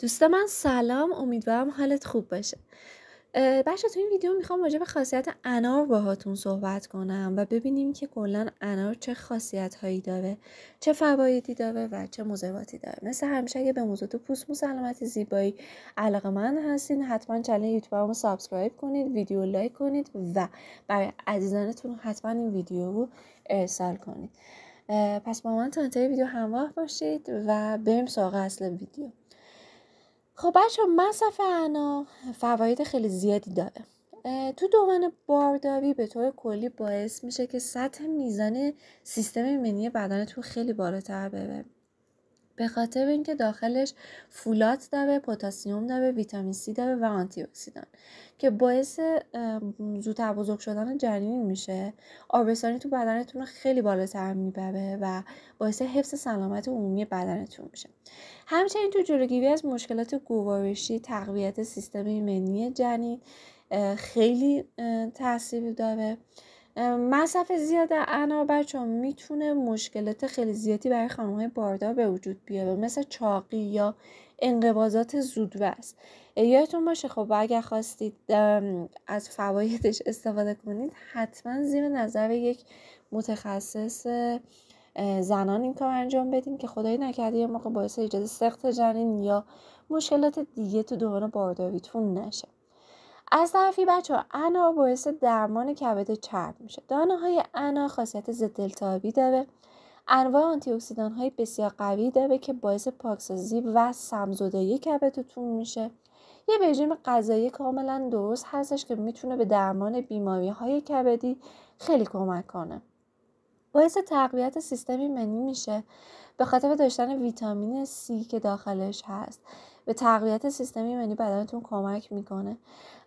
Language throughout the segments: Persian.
دوست من سلام امیدوارم حالت خوب باشه بچه تو این ویدیو میخوام راجع به خاصیت انار باهاتون صحبت کنم و ببینیم که کلا انار چه خاصیت هایی داره چه فوایدی داره و چه مضراتی داره مثل همیشه اگه به موضوع تو پوست مو سلامتی زیبایی علاقه من هستین حتما چنل یوتیوبمو سابسکرایب کنید ویدیو لایک کنید و برای عزیزانتون حتما این ویدیو رو ارسال کنید پس با من تا ویدیو همراه باشید و بریم سراغ اصل ویدیو خب بچه مصرف انا فواید خیلی زیادی داره تو دومن بارداری به طور کلی باعث میشه که سطح میزان سیستم ایمنی بدنتون خیلی بالاتر بره به خاطر اینکه داخلش فولات داره پتاسیم داره ویتامین سی داره و آنتی اکسیدان که باعث زودتر بزرگ شدن جنین میشه آبرسانی تو بدنتون رو خیلی بالاتر میبره و باعث حفظ سلامت عمومی بدنتون میشه همچنین تو جلوگیری از مشکلات گوارشی تقویت سیستم ایمنی جنین خیلی تاثیر داره مصرف زیاد انا بچه میتونه مشکلات خیلی زیادی برای خانمهای باردار به وجود بیاره مثل چاقی یا انقباضات زودرس یادتون باشه خب اگر خواستید از فوایدش استفاده کنید حتما زیر نظر یک متخصص زنان این کار انجام بدین که خدای نکرده یه موقع باعث ایجاد سخت جنین یا مشکلات دیگه تو دوران بارداریتون نشه از طرفی بچه ها انا باعث درمان کبد چرب میشه دانه های انا خاصیت ضد التهابی داره انواع آنتی اکسیدان های بسیار قوی داره که باعث پاکسازی و سمزدایی کبدتون میشه یه رژیم غذایی کاملا درست هستش که میتونه به درمان بیماری های کبدی خیلی کمک کنه باعث تقویت سیستم ایمنی میشه به خاطر داشتن ویتامین C که داخلش هست به تقویت سیستم ایمنی بدنتون کمک میکنه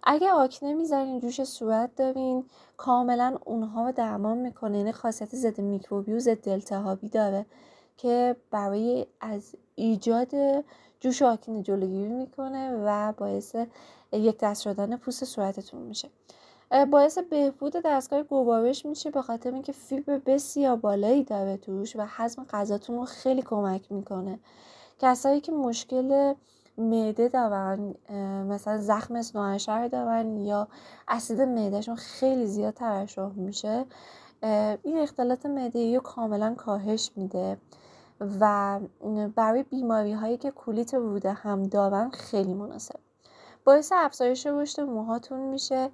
اگه آکنه میذارین جوش صورت دارین کاملا اونها رو درمان میکنه یعنی خاصیت ضد میکروبی و ضد التهابی داره که برای از ایجاد جوش آکنه جلوگیری میکنه و باعث یک دست شدن پوست صورتتون میشه باعث بهبود دستگاه گوارش میشه به خاطر اینکه فیبر بسیار بالایی داره توش و هضم غذاتون رو خیلی کمک میکنه کسایی که مشکل معده دارن مثلا زخم سنوانشهر دارن یا اسید معدهشون خیلی زیاد ترشح میشه این اختلاط معده رو کاملا کاهش میده و برای بیماری هایی که کولیت روده هم دارن خیلی مناسب باعث افزایش رشد موهاتون میشه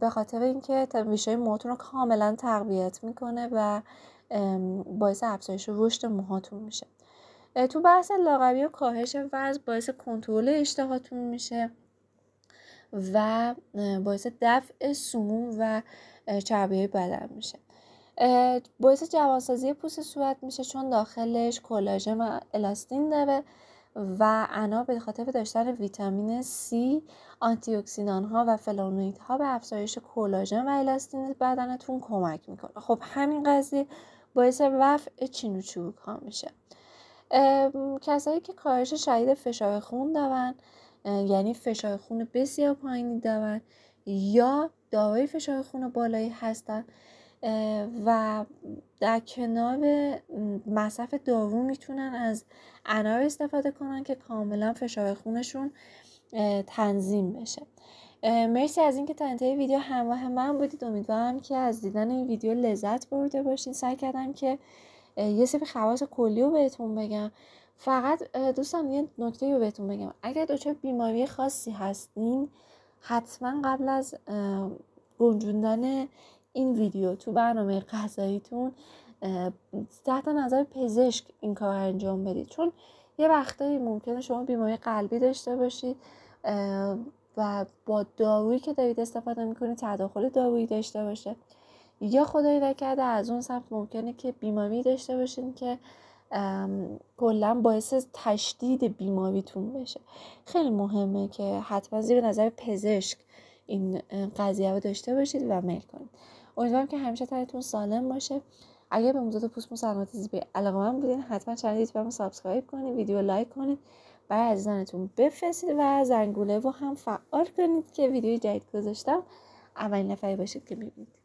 به خاطر اینکه ریشه موهاتون رو کاملا تقویت میکنه و باعث افزایش رشد موهاتون میشه تو بحث لاغری و کاهش وزن باعث کنترل اشتهاتون میشه و باعث دفع سموم و چربی بدن میشه باعث جوانسازی پوست صورت میشه چون داخلش کلاژن و الاستین داره و انا به خاطر داشتن ویتامین C، آنتی اکسیدان ها و فلانوید ها به افزایش کلاژن و الاستین بدنتون کمک میکنه خب همین قضیه باعث رفع چینوچوک ها میشه کسایی که کاهش شدید فشار خون دارن یعنی فشار خون بسیار پایینی دارن یا دارای فشار خون بالایی هستن و در کنار مصرف دارو میتونن از انار استفاده کنن که کاملا فشار خونشون تنظیم بشه مرسی از اینکه تا انتهای ویدیو همراه من بودید امیدوارم که از دیدن این ویدیو لذت برده باشین سعی کردم که یه سری خواص کلی رو بهتون بگم فقط دوستان یه نکته رو بهتون بگم اگر دچار بیماری خاصی هستین حتما قبل از گنجوندن این ویدیو تو برنامه غذاییتون تحت نظر پزشک این کار انجام بدید چون یه وقتایی ممکنه شما بیماری قلبی داشته باشید و با دارویی که دارید استفاده میکنید تداخل دارویی داشته باشه یا خدای نکرده از اون سمت ممکنه که بیماری داشته باشین که کلا باعث تشدید بیماریتون بشه خیلی مهمه که حتما زیر نظر پزشک این قضیه رو داشته باشید و میل کنید امیدوارم که همیشه تنتون سالم باشه اگر به موضوع پوست سلامت زیبی علاقه من بودین حتما چنل یوتیوبم سابسکرایب کنید ویدیو لایک کنید برای عزیزانتون بفرستید و زنگوله رو هم فعال کنید که ویدیو جدید گذاشتم اولین نفری باشید که میبینید